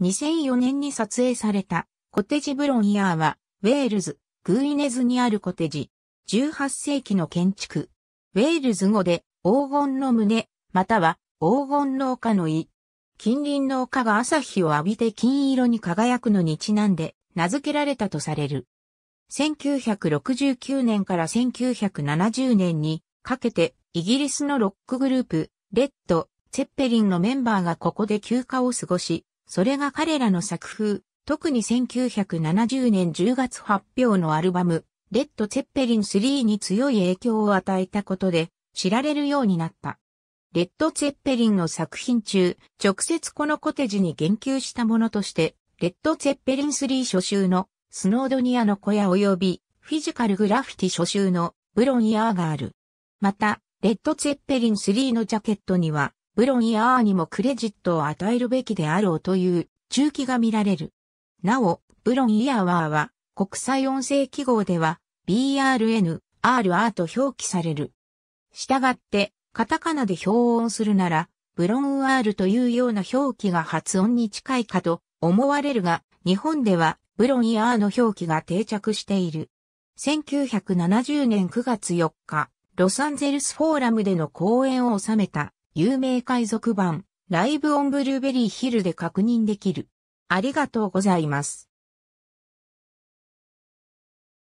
2004年に撮影されたコテジ・ブロンヤーは、ウェールズ、グーイネズにあるコテジ、18世紀の建築。ウェールズ語で黄金の胸、または黄金の丘の胃。近隣の丘が朝日を浴びて金色に輝くのにちなんで名付けられたとされる。1969年から1970年にかけてイギリスのロックグループ、レッド、セェッペリンのメンバーがここで休暇を過ごし、それが彼らの作風、特に1970年10月発表のアルバム、レッド・ツェッペリン3に強い影響を与えたことで知られるようになった。レッド・ツェッペリンの作品中、直接このコテージに言及したものとして、レッド・ツェッペリン3初集のスノードニアの小屋及びフィジカル・グラフィティ初集のブロン・イヤーがある。また、レッド・ツェッペリン3のジャケットには、ブロンイアーにもクレジットを与えるべきであろうという中期が見られる。なお、ブロンイヤーワーは国際音声記号では BRN、RR と表記される。したがって、カタカナで表音するなら、ブロンアールというような表記が発音に近いかと思われるが、日本ではブロンイヤーの表記が定着している。1970年9月4日、ロサンゼルスフォーラムでの講演を収めた有名海賊版、ライブオンブルーベリーヒルで確認できる。ありがとうございます。